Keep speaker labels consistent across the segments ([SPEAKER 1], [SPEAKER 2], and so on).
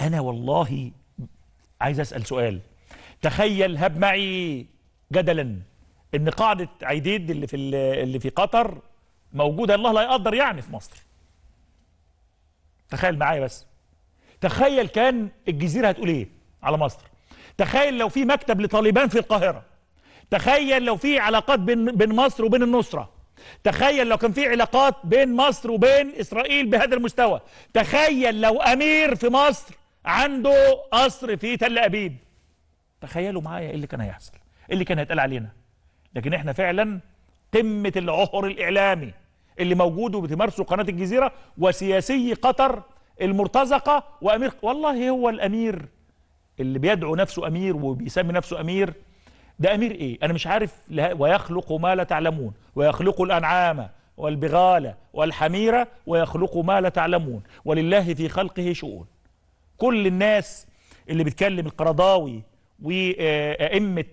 [SPEAKER 1] أنا والله عايز أسأل سؤال تخيل هب معي جدلا ان قاعده عيديد اللي في اللي في قطر موجوده الله لا يقدر يعني في مصر تخيل معايا بس تخيل كان الجزيره هتقول ايه على مصر تخيل لو في مكتب لطالبان في القاهره تخيل لو في علاقات بين بين مصر وبين النصره تخيل لو كان في علاقات بين مصر وبين إسرائيل بهذا المستوى تخيل لو أمير في مصر عنده قصر في تل أبيب تخيلوا معايا إيه اللي كان هيحصل إيه اللي كان هيتقال علينا لكن إحنا فعلا قمة العهر الإعلامي اللي موجود وبتمارسه قناة الجزيرة وسياسي قطر المرتزقة وأمير والله هو الأمير اللي بيدعو نفسه أمير وبيسمي نفسه أمير ده امير ايه انا مش عارف ويخلق ما لا تعلمون ويخلق الانعام والبغال والحمير ويخلق ما لا تعلمون ولله في خلقه شؤون كل الناس اللي بتكلم القرضاوي وأئمة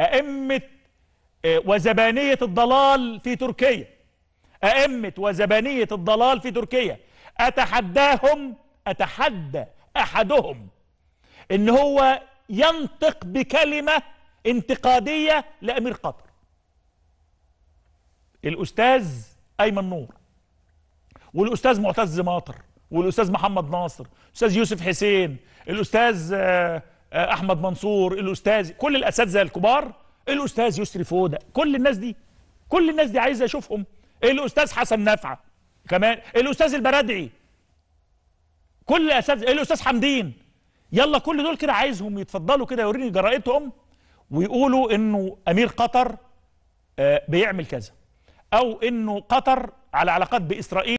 [SPEAKER 1] أئمة آه، وزبانية الضلال في تركيا أئمة وزبانية الضلال في تركيا أتحداهم أتحدى أحدهم إن هو ينطق بكلمة انتقادية لأمير قطر الأستاذ أيمن نور والأستاذ معتز ماطر والأستاذ محمد ناصر الأستاذ يوسف حسين الأستاذ آه، آه، أحمد منصور الأستاذ كل الأساتذة الكبار الأستاذ يسري فودة كل الناس دي كل الناس دي عايز أشوفهم الأستاذ حسن نافعة كمان الأستاذ البرادعي كل الأساتذة الأستاذ حمدين يلا كل دول كده عايزهم يتفضلوا كده يوريني جرائتهم ويقولوا انه امير قطر آه، بيعمل كذا او انه قطر على علاقات باسرائيل